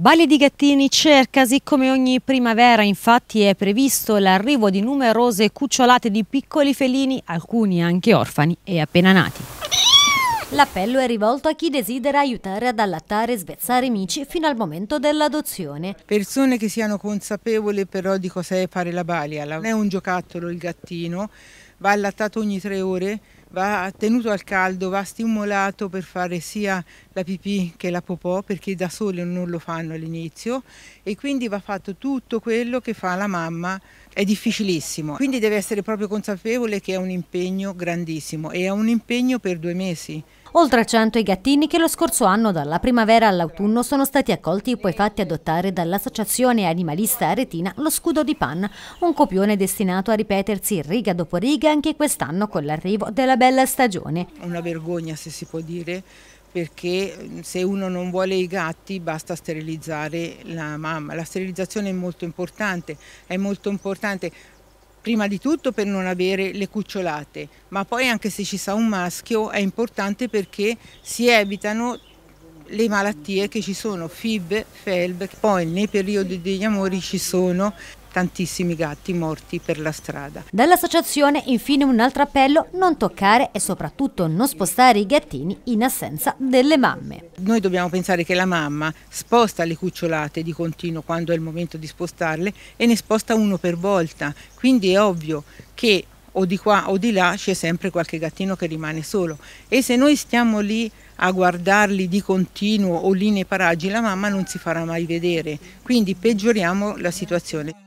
Balia di Gattini cerca, così come ogni primavera infatti è previsto l'arrivo di numerose cucciolate di piccoli felini, alcuni anche orfani e appena nati. L'appello è rivolto a chi desidera aiutare ad allattare e svezzare i mici fino al momento dell'adozione. Persone che siano consapevoli però di cos'è fare la balia. Non è un giocattolo il gattino, va allattato ogni tre ore va tenuto al caldo, va stimolato per fare sia la pipì che la popò perché da sole non lo fanno all'inizio e quindi va fatto tutto quello che fa la mamma è difficilissimo, quindi deve essere proprio consapevole che è un impegno grandissimo e è un impegno per due mesi. Oltre a 100 i gattini che lo scorso anno dalla primavera all'autunno sono stati accolti e poi fatti adottare dall'associazione animalista aretina Lo Scudo di Pan, un copione destinato a ripetersi riga dopo riga anche quest'anno con l'arrivo della bella stagione. Una vergogna se si può dire perché mm, se uno non vuole i gatti basta sterilizzare la mamma. La sterilizzazione è molto importante, è molto importante prima di tutto per non avere le cucciolate, ma poi anche se ci sa un maschio è importante perché si evitano le malattie che ci sono, FIB, FELB, poi nei periodi degli amori ci sono tantissimi gatti morti per la strada. Dall'associazione infine un altro appello, non toccare e soprattutto non spostare i gattini in assenza delle mamme. Noi dobbiamo pensare che la mamma sposta le cucciolate di continuo quando è il momento di spostarle e ne sposta uno per volta, quindi è ovvio che o di qua o di là c'è sempre qualche gattino che rimane solo e se noi stiamo lì a guardarli di continuo o lì nei paraggi la mamma non si farà mai vedere, quindi peggioriamo la situazione.